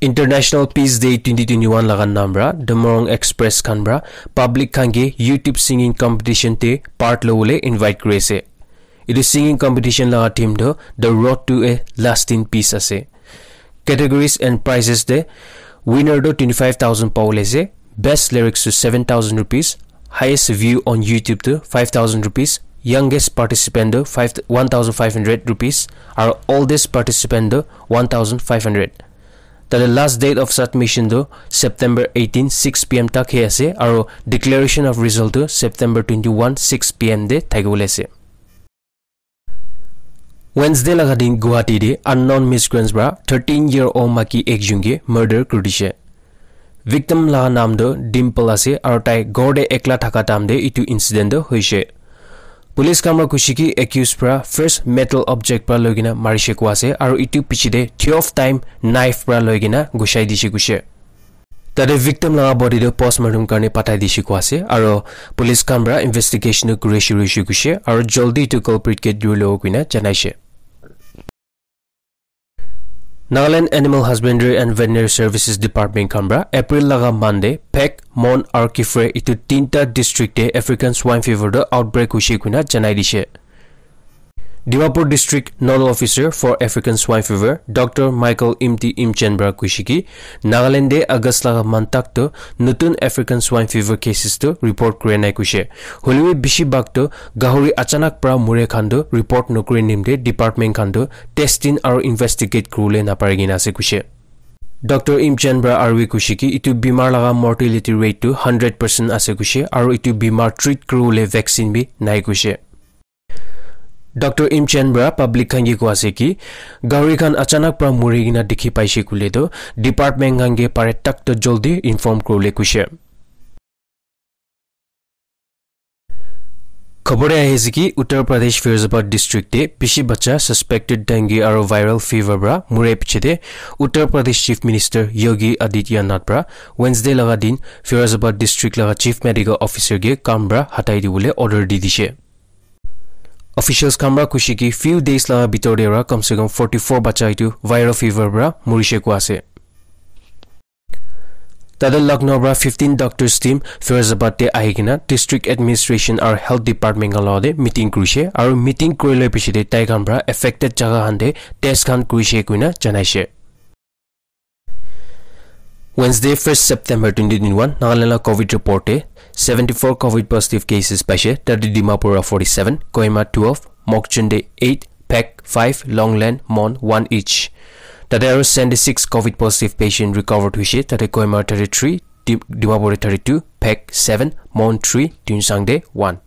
International Peace Day 2021 lagan namra Demorong Express kanbra public kange YouTube singing competition te part lowle invite krese. Itu singing competition laga team do The Road to a Lasting Peace ase. Categories and prizes de winner do 25,000 paul ase. Best lyrics to 7,000 rupees. Highest view on YouTube to 5,000 rupees. Youngest পাৰ্টিচিপেণ্টো five one thousand five hundred rupees আৰু oldest পাৰ্টিচিপেণ্টো one thousand five hundred তাতে last date of ছাবমিশ্যনটো September eighteen six P M তাক সেই আছে আৰু declaration of ৰিজাল্টটো September twenty one six P M day থাকিবলৈ আছে ৱেনছডে লগা দিন গুৱাহাটীৰে আননন মিছগ্ৰেঞ্চ পৰা থাৰ্টিন ইয়েৰ অ' মাকী একজুংগীয়ে মাৰ্ডাৰ কৰি দিছে ভিক্টিম লগা নামটো ডিম্পল আছে আৰু তাই ঘৰতে একলা থকা টাইম দে ইটো ইঞ্চিডেণ্টো হৈছে পুলিচ কামৰ কুচিকি একিউজ পৰা ফ্ৰেছ মেটেল অবজেক্ট পৰা লৈ কিনে মাৰিছে কোৱা আছে আৰু ইটো পিছিদে থিয় অফ টাইম নাইফ পৰা লৈ কিনা গুচাই দিছে গৈছে তাতে ভিক্টিম লগা বডিটো পষ্ট মৰ্টম কাৰণে পাতাই দিছে কোৱা আছে আৰু পুলিচ কামৰা ইনভেষ্টিগেশ্যনো কৰি চুৰিছে আৰু জল্দি ইটো কল্পিটকে দূৰ লগ কিনে জনাইছে Nagaland animal husbandry and veterinary services department কামৰা এপ্ৰিল লগা মানডে ফেক মন আৰু কিফ্ৰে ইটো তিনিটা ডিষ্ট্ৰিক্টে এফ্ৰিকান ছোৱাইন ফিভাৰটো আউটব্ৰেক হৈছে কোনা জনাই দিছে Diwapur District Nodal Officer for African Swine Fever, Dr. Michael Imti Imchenbra Kushiki, Nagalende Agasla Mantakto, Nutun African Swine Fever Cases to report Kurenai Kushe, Hulwe Bishi Bakto, Gahuri Achanak Pra Mure Kando, report Nukurenimde, Department Kando, Testin or Investigate Krule Naparagina Sekushe. Doctor ইমচেনব্ৰা আৰু কুশিকি ইটো বীমাৰ লগা মৰ্টিলিটি ৰেটটো hundred percent আছে কৈছে আৰু ইটো বীমাৰ ট্ৰিট কৰোলে ভেকচিন বি নাই কৈছে Dr. Imchen बरा पब्लिक खांगे को आसे कि गौरी खान अचानक पर pra ना दिखी पाई paise kule तो डिपार्टमेंट खांगे ge pare तो जल्दी joldi कर ले कुछ खबर आएगी कि उत्तर प्रदेश फिरोजाबाद डिस्ट्रिक्ट के बच्चा सस्पेक्टेड डेंगी और वायरल फीवर बरा मुरे पिछे उत्तर प्रदेश चीफ मिनिस्टर योगी आदित्यनाथ बरा वेंसडे लगा दिन फिरोजाबाद डिस्ट्रिक्ट लगा चीफ मेडिकल ऑफिसर के काम बरा हटाई दी ऑर्डर दी दीछे অফিচিয়েলছ খান পৰা কৈছে কি ফিউ ডেইজ লগা ভিতৰতে পৰা কমচে কম ফৰ্টি ফ'ৰ বাচ্চা এইটো ভাইৰেল ফিভাৰ পৰা মৰিছে কোৱা আছে তাতে লক্ষ্ণৌৰ পৰা ফিফটিন ডক্টৰছ টীম ফিৰোজাবাদতে আহি কিনে ডিষ্ট্ৰিক্ট এডমিনিষ্ট্ৰেশ্যন আৰু হেল্থ ডিপাৰ্টমেণ্টৰ লগতে মিটিং কৰিছে আৰু মিটিং কৰি লৈ পিছতে তাইখন পৰা এফেক্টেড জেগাখনতে টেষ্ট খান কৰিছে কোনে জনাইছে Wednesday first September twenty twenty one নাগালেণ্ডৰ কভিড ৰিপৰ্টে seventy four COVID positive cases Pashe, Tadi Dimapura forty seven, Koima twelve, Mokchunde eight, Peck five, Longland Mon one each. Tade aru seventy six COVID positive patient recovered Hushe, Tade Koima thirty three, Dimapura thirty two, Peck seven, Mon three, Tunsangde one.